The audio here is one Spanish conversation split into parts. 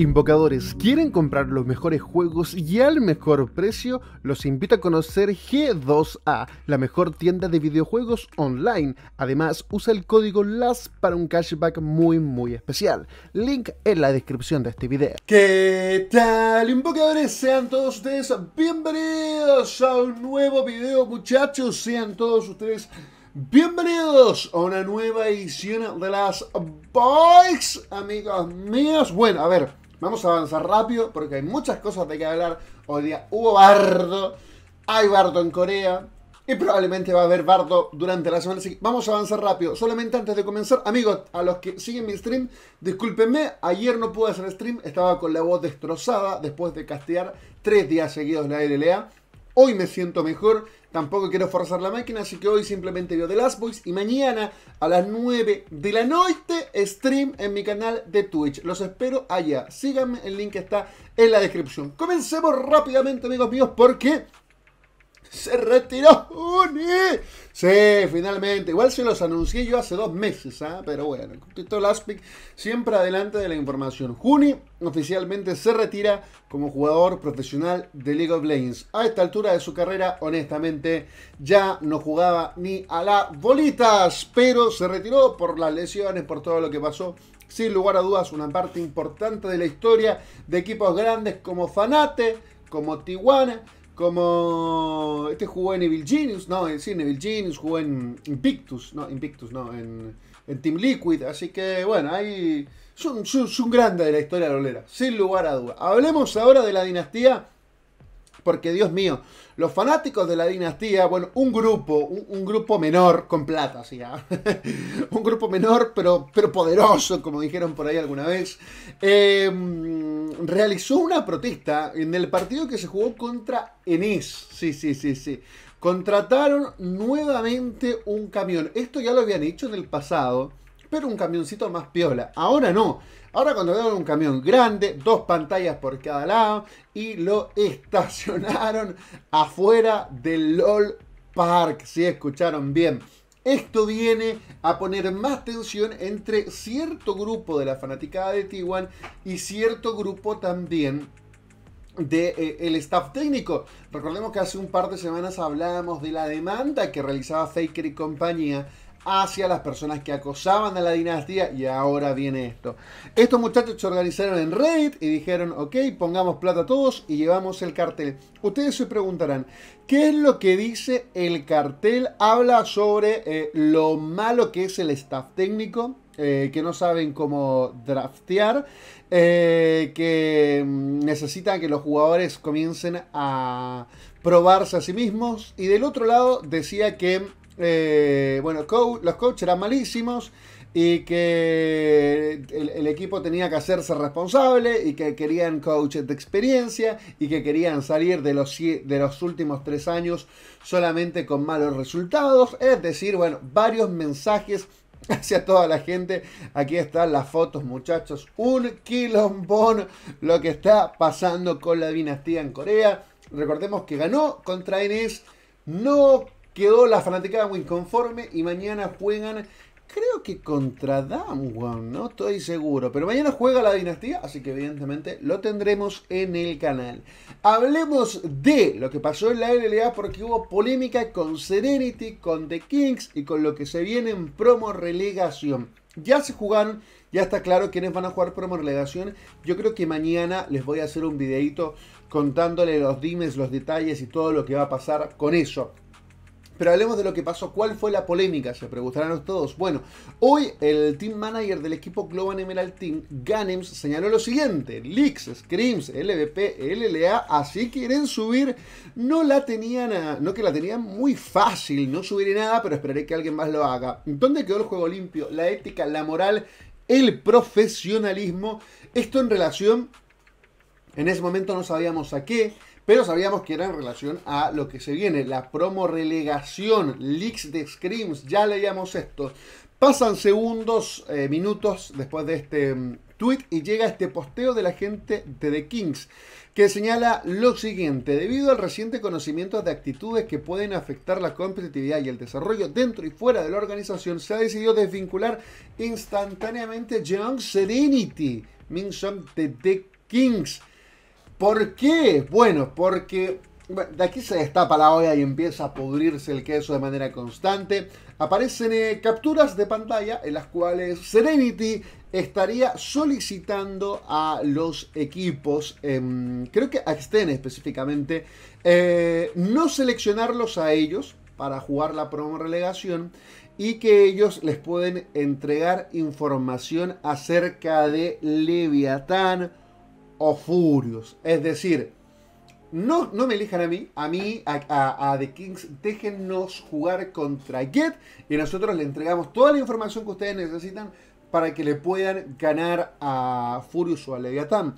Invocadores, ¿quieren comprar los mejores juegos y al mejor precio? Los invito a conocer G2A, la mejor tienda de videojuegos online. Además, usa el código LAS para un cashback muy muy especial. Link en la descripción de este video. ¿Qué tal, Invocadores? Sean todos ustedes bienvenidos a un nuevo video, muchachos. Sean todos ustedes Bienvenidos a una nueva edición de las boys amigos míos. Bueno, a ver, Vamos a avanzar rápido porque hay muchas cosas de que hablar. Hoy día hubo bardo, hay bardo en Corea y probablemente va a haber bardo durante la semana. Así que vamos a avanzar rápido. Solamente antes de comenzar, amigos, a los que siguen mi stream, discúlpenme, ayer no pude hacer stream, estaba con la voz destrozada después de castear tres días seguidos la LLA hoy me siento mejor, tampoco quiero forzar la máquina, así que hoy simplemente veo The Last Boys y mañana a las 9 de la noche stream en mi canal de Twitch. Los espero allá. Síganme, el link está en la descripción. Comencemos rápidamente, amigos míos, porque se retiró Juni! Sí, finalmente. Igual se los anuncié yo hace dos meses, ¿ah? pero bueno, el Laspic siempre adelante de la información. Juni oficialmente se retira como jugador profesional de League of Legends. A esta altura de su carrera, honestamente, ya no jugaba ni a las bolitas, pero se retiró por las lesiones, por todo lo que pasó sin lugar a dudas una parte importante de la historia de equipos grandes como Fanate, como Tijuana, como este jugó en Evil Genius, no, en, sí, Evil Genius, jugó en Invictus, no, Invictus, no, en, en Team Liquid. Así que bueno, ahí es un, grande de la historia de Lolera, sin lugar a duda. Hablemos ahora de la dinastía porque, Dios mío, los fanáticos de la dinastía, bueno, un grupo, un, grupo menor, con plata, sí, un grupo menor, pero, pero poderoso, como dijeron por ahí alguna vez, em, realizó una protesta en el partido que se jugó contra Enés. Sí, sí, sí, sí. Contrataron nuevamente un camión. Esto ya lo habían hecho en el pasado, pero un camioncito más piola. Ahora no Ahora cuando veo un camión grande, dos pantallas por cada lado y lo estacionaron afuera del LOL Park, si escucharon bien. Esto viene a poner más tensión entre cierto grupo de la fanaticada de T1 y cierto grupo también del de, eh, el staff técnico. Recordemos que hace un par de semanas hablábamos de la demanda que realizaba Faker y compañía hacia las personas que acosaban a la dinastía y ahora viene esto. Estos muchachos se organizaron en raid y dijeron, ok, pongamos plata a todos y llevamos el cartel. Ustedes se preguntarán, ¿qué es lo que dice el cartel? Habla sobre eh, lo malo que es el staff técnico, eh, que no saben cómo draftear, eh, que mm, necesitan que los jugadores comiencen a probarse a sí mismos. Y del otro lado decía que eh, bueno, los coaches eran malísimos y que el, equipo tenía que hacerse responsable y que querían coaches de experiencia y que querían salir de los, de los últimos tres años solamente con malos resultados. Es decir, bueno, varios mensajes hacia toda la gente. Aquí están las fotos, muchachos. Un quilombón lo que está pasando con la dinastía en Corea. Recordemos que ganó contra Enes, No Quedó la fanaticada inconforme y mañana juegan, creo que contra Damwon, no estoy seguro. Pero mañana juega la dinastía, así que evidentemente lo tendremos en el canal. Hablemos de lo que pasó en la LLA porque hubo polémica con Serenity, con The Kings y con lo que se viene en promo relegación. Ya se jugaron, ya está claro quiénes van a jugar promo relegación. Yo creo que mañana les voy a hacer un videito contándole los dimes, los detalles y todo lo que va a pasar con eso. Pero hablemos de lo que pasó. ¿Cuál fue la polémica? Se preguntarán todos. Bueno, hoy el team manager del equipo Global Emerald Team, Ganems, señaló lo siguiente. Leaks, Screams, LVP, LLA, así quieren subir. No la tenían, a, eh, no que la tenían muy fácil. No subiré nada, pero esperaré que alguien más lo haga. ¿Dónde quedó el juego limpio? La ética, la moral, el profesionalismo. Esto en relación... En ese momento no sabíamos a qué. Pero sabíamos que era en relación a lo que se viene, la promo relegación, leaks de Screams, ya leíamos esto. Pasan segundos, eh, minutos después de este mm, tweet y llega este posteo de la gente de The Kings que señala lo siguiente, debido al reciente conocimiento de actitudes que pueden afectar la competitividad y el desarrollo dentro y fuera de la organización, se ha decidido desvincular instantáneamente Young Serenity, Min de The Kings ¿Por qué? Bueno, porque de aquí se destapa la olla y empieza a pudrirse el queso de manera constante. Aparecen eh, capturas de pantalla en las cuales Serenity estaría solicitando a los equipos, em, creo que a Xten específicamente, eh, no seleccionarlos a ellos para jugar la promo relegación y que ellos les pueden entregar información acerca de Leviatán, o Furious. Es decir, no, no me elijan a mí, a mí, a, The Kings, déjennos jugar contra Get y nosotros le entregamos toda la información que ustedes necesitan para que le puedan ganar a Furious o a Leviathan.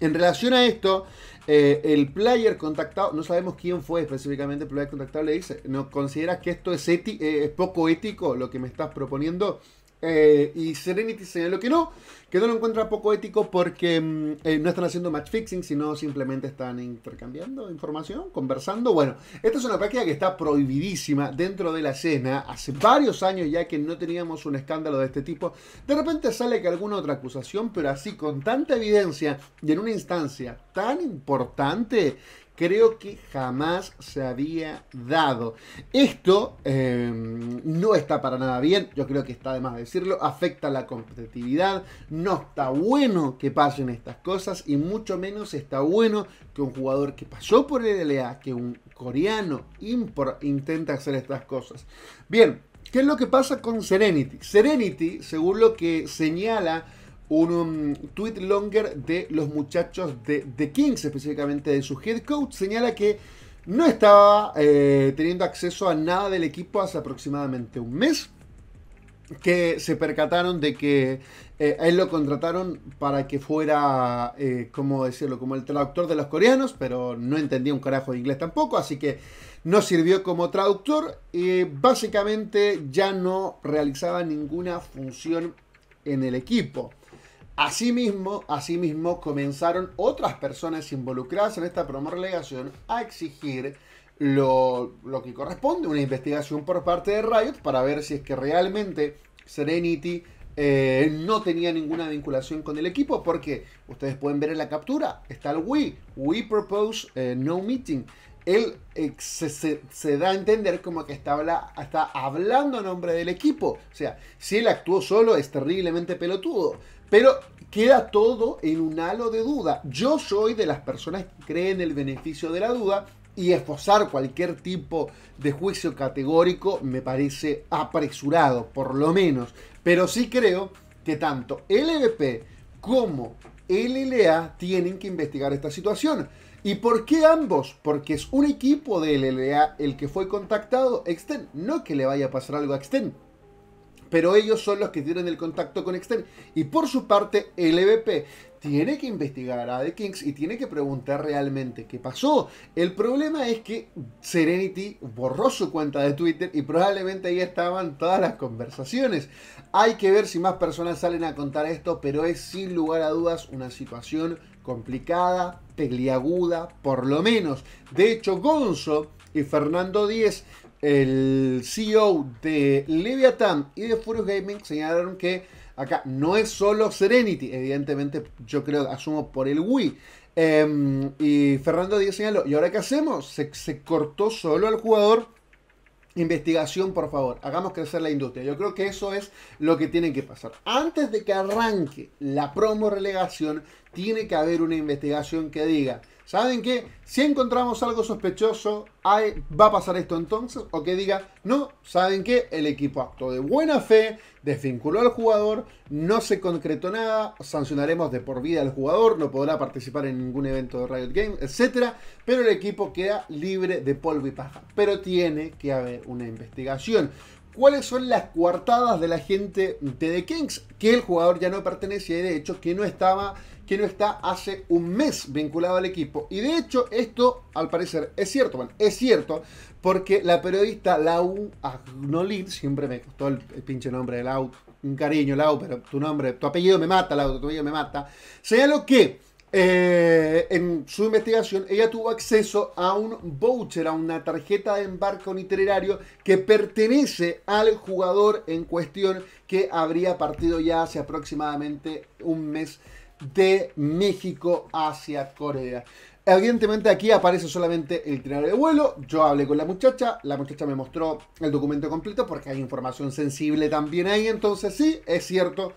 En relación a esto, eh, el player contactado, no sabemos quién fue específicamente el player contactado, le dice, ¿no consideras que esto es eh, poco ético lo que me estás proponiendo? Eh, y Serenity señaló que no, que no lo encuentra poco ético porque mm, eh, no están haciendo match fixing, sino simplemente están intercambiando información, conversando. Bueno, esta es una práctica que está prohibidísima dentro de la escena. Hace varios años ya que no teníamos un escándalo de este tipo. De repente sale que alguna otra acusación, pero así con tanta evidencia y en una instancia tan importante creo que jamás se había dado. Esto em, no está para nada bien, yo creo que está de más decirlo, afecta la competitividad, no está bueno que pasen estas cosas y mucho menos está bueno que un jugador que pasó por el LA, que un coreano import, intenta hacer estas cosas. Bien, ¿qué es lo que pasa con Serenity? Serenity, según lo que señala un, um, tweet longer de los muchachos de The Kings, específicamente de su head coach, señala que no estaba eh, teniendo acceso a nada del equipo hace aproximadamente un mes, que se percataron de que eh, él lo contrataron para que fuera, eh, como decirlo?, como el traductor de los coreanos, pero no entendía un carajo de inglés tampoco, así que no sirvió como traductor y básicamente ya no realizaba ninguna función en el equipo. Asimismo, asimismo, comenzaron otras personas involucradas en esta promulgación a exigir lo, que corresponde, una investigación por parte de Riot para ver si es que realmente Serenity eh, no tenía ninguna vinculación con el equipo, porque ustedes pueden ver en la captura, está el Wii, We Propose eh, No Meeting él eh, se, da a entender como que está, está hablando a nombre del equipo. O sea, si él actuó solo es terriblemente pelotudo. Pero queda todo en un halo de duda. Yo soy de las personas que creen el beneficio de la duda y esforzar cualquier tipo de juicio categórico me parece apresurado, por lo menos. Pero sí creo que tanto LVP e como LLA tienen que investigar esta situación. ¿Y por qué ambos? Porque es un equipo de LLA el que fue contactado, Extend, no que le vaya a pasar algo a Extend pero ellos son los que tienen el contacto con Externe. Y por su parte, el EVP tiene que investigar a The Kings y tiene que preguntar realmente qué pasó. El problema es que Serenity borró su cuenta de Twitter y probablemente ahí estaban todas las conversaciones. Hay que ver si más personas salen a contar esto, pero es sin lugar a dudas una situación complicada, peliaguda, por lo menos. De hecho, Gonzo y Fernando Díez el CEO de Leviathan y de Furious Gaming señalaron que acá no es solo Serenity, evidentemente yo creo, asumo por el Wii. Em, y Fernando Díaz señaló, ¿y ahora qué hacemos? Se, se cortó solo al jugador. Investigación, por favor, hagamos crecer la industria. Yo creo que eso es lo que tiene que pasar. Antes de que arranque la promo relegación, tiene que haber una investigación que diga, ¿Saben qué? Si encontramos algo sospechoso, va a pasar esto entonces, o que diga, no, ¿saben qué? El equipo actuó de buena fe, desvinculó al jugador, no se concretó nada, sancionaremos de por vida al jugador, no podrá participar en ningún evento de Riot Games, etc. Pero el equipo queda libre de polvo y paja. Pero tiene que haber una investigación cuáles son las coartadas de la gente de The Kings, que el jugador ya no pertenece y de hecho que no estaba que no está hace un mes vinculado al equipo. Y de hecho, esto al parecer es cierto, bueno, es cierto, porque la periodista Lau Agnolid, siempre me costó el, el, pinche nombre de Lau, un cariño Lau, pero tu nombre, tu apellido me mata, Lau, tu apellido me mata, señaló que eh, en su investigación, ella tuvo acceso a un voucher, a una tarjeta de embarque itinerario que pertenece al jugador en cuestión que habría partido ya hace aproximadamente un mes de México hacia Corea. Evidentemente aquí aparece solamente el itinerario de vuelo. Yo hablé con la muchacha, la muchacha me mostró el documento completo porque hay información sensible también ahí. Entonces sí, es cierto,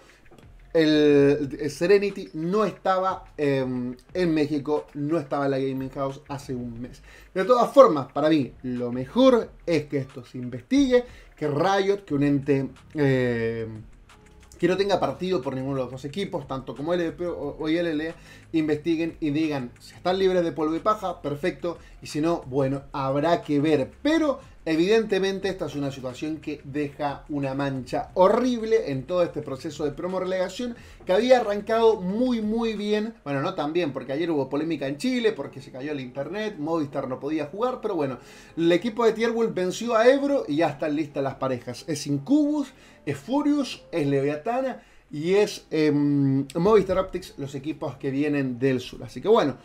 el, Serenity no estaba em, en México, no estaba en la Gaming House hace un mes. De todas formas, para mí, lo mejor es que esto se investigue, que Riot, que un ente em, que no tenga partido por ninguno de los dos equipos, tanto como LDP o ILL, investiguen y digan si están libres de polvo y paja, perfecto, y si no, bueno, habrá que ver. Pero Evidentemente esta es una situación que deja una mancha horrible en todo este proceso de promo-relegación que había arrancado muy muy bien, bueno no tan bien porque ayer hubo polémica en Chile porque se cayó el internet, Movistar no podía jugar, pero bueno, el equipo de Tierwell venció a Ebro y ya están listas las parejas, es Incubus, es Furious, es Leviatana y es em, Movistar Optics los equipos que vienen del sur, así que bueno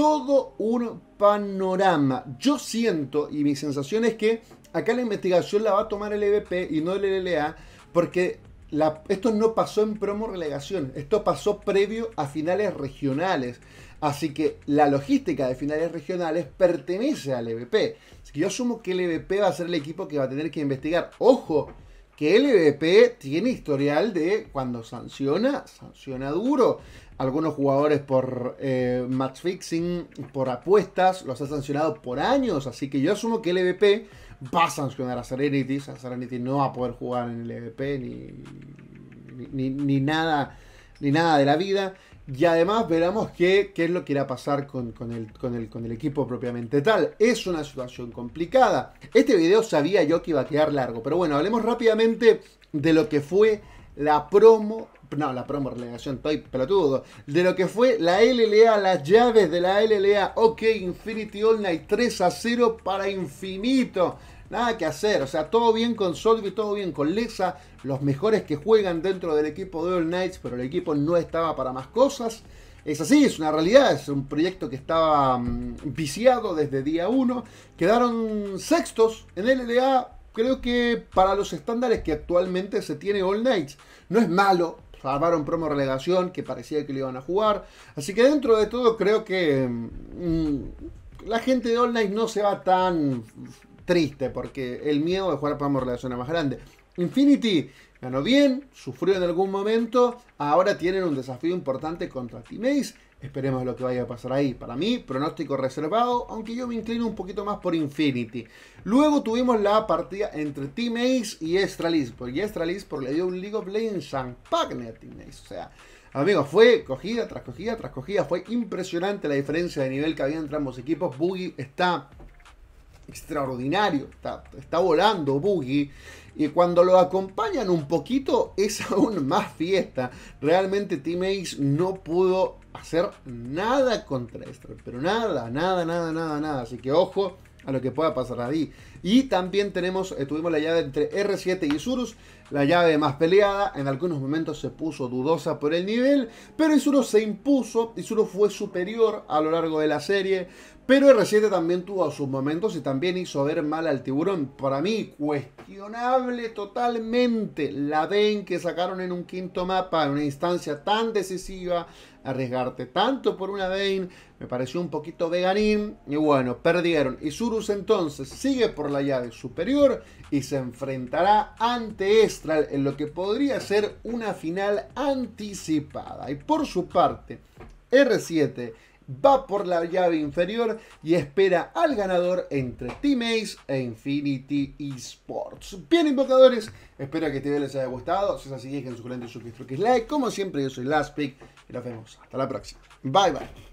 todo un panorama. Yo siento y mi sensación es que acá la investigación la va a tomar el EVP y no el LLA porque esto no pasó en promo relegación, esto pasó previo a finales regionales. Así que la logística de finales regionales pertenece al EVP, Así que yo asumo que el EVP va a ser el equipo que va a tener que investigar. Ojo, que LVP e tiene historial de cuando sanciona, sanciona duro. Algunos jugadores por eh, match fixing, por apuestas, los ha sancionado por años. Así que yo asumo que LVP e va a sancionar a Serenity. Serenity no va a poder jugar en LVP e ni, ni, ni nada, ni nada de la vida. Y además veremos qué, qué es lo que irá a pasar con, con, el, con, el, con el equipo propiamente tal. Es una situación complicada. Este video sabía yo que iba a quedar largo, pero bueno, hablemos rápidamente de lo que fue la promo no, la promo relegación, estoy pelotudo, de lo que fue la LLA, las llaves de la LLA, OK Infinity All Night 3 a 0 para infinito. Nada que hacer, o sea, todo bien con Solvi, todo bien con Lexa, los mejores que juegan dentro del equipo de All Knights, pero el equipo no estaba para más cosas. Es así, es una realidad, es un proyecto que estaba mm, viciado desde día 1. Quedaron sextos en LLA, creo que para los estándares que actualmente se tiene All Nights. No es malo, salvaron promo relegación, que parecía que lo iban a jugar. Así que dentro de todo creo que mm, la gente de All Night no se va tan triste, porque el miedo de jugar promo relegación es más grande. Infinity ganó bien, sufrió en algún momento, ahora tienen un desafío importante contra Ace. Esperemos lo que vaya a pasar ahí. Para mí, pronóstico reservado, aunque yo me inclino un poquito más por Infinity. Luego tuvimos la partida entre Team Ace y Estralis, porque Estralis le dio un League of Legends Pagne a Team Ace. O sea, amigos, fue cogida tras cogida tras cogida. Fue impresionante la diferencia de nivel que había entre ambos equipos. Boogie está extraordinario, está, está volando Boogie. Y cuando lo acompañan un poquito, es aún más fiesta. Realmente Team Ace no pudo hacer nada contra esto, pero nada, nada, nada, nada, nada. Así que ojo a lo que pueda pasar ahí. Y también tenemos, eh, tuvimos la llave entre R7 y Isurus, la llave más peleada, en algunos momentos se puso dudosa por el nivel, pero Isurus se impuso, Isurus fue superior a lo largo de la serie, pero R7 también tuvo sus momentos y también hizo ver mal al tiburón. Para mí, cuestionable totalmente la DEN que sacaron en un quinto mapa, en una instancia tan decisiva, arriesgarte tanto por una Bane, me pareció un poquito veganín, y bueno, perdieron. y Surus entonces sigue por la llave superior y se enfrentará ante Estral en lo que podría ser una final anticipada. Y por su parte, R7 va por la llave inferior y espera al ganador entre Team Ace e Infinity Esports. Bien, invocadores, espero que este video les haya gustado. Si es así, dejen su comentario, su like. Como siempre, yo soy LastPick y nos vemos. Hasta la próxima. Bye, bye.